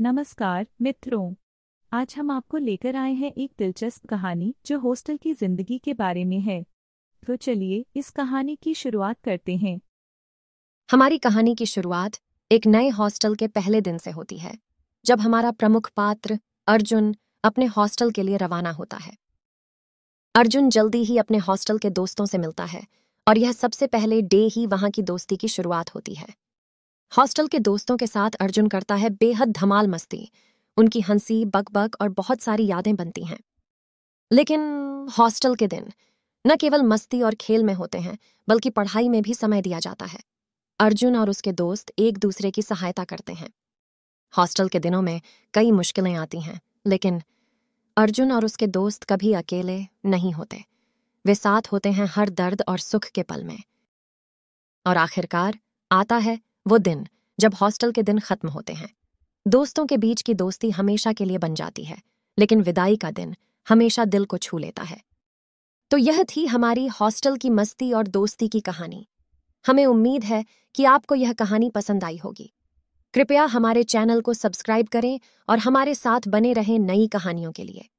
नमस्कार मित्रों आज हम आपको लेकर आए हैं एक दिलचस्प कहानी जो हॉस्टल की जिंदगी के बारे में है तो चलिए इस कहानी की शुरुआत करते हैं हमारी कहानी की शुरुआत एक नए हॉस्टल के पहले दिन से होती है जब हमारा प्रमुख पात्र अर्जुन अपने हॉस्टल के लिए रवाना होता है अर्जुन जल्दी ही अपने हॉस्टल के दोस्तों से मिलता है और यह सबसे पहले डे ही वहां की दोस्ती की शुरुआत होती है हॉस्टल के दोस्तों के साथ अर्जुन करता है बेहद धमाल मस्ती उनकी हंसी बकबक और बहुत सारी यादें बनती हैं लेकिन हॉस्टल के दिन न केवल मस्ती और खेल में होते हैं बल्कि पढ़ाई में भी समय दिया जाता है अर्जुन और उसके दोस्त एक दूसरे की सहायता करते हैं हॉस्टल के दिनों में कई मुश्किलें आती हैं लेकिन अर्जुन और उसके दोस्त कभी अकेले नहीं होते वे साथ होते हैं हर दर्द और सुख के पल में और आखिरकार आता है वो दिन जब हॉस्टल के दिन खत्म होते हैं दोस्तों के बीच की दोस्ती हमेशा के लिए बन जाती है लेकिन विदाई का दिन हमेशा दिल को छू लेता है तो यह थी हमारी हॉस्टल की मस्ती और दोस्ती की कहानी हमें उम्मीद है कि आपको यह कहानी पसंद आई होगी कृपया हमारे चैनल को सब्सक्राइब करें और हमारे साथ बने रहें नई कहानियों के लिए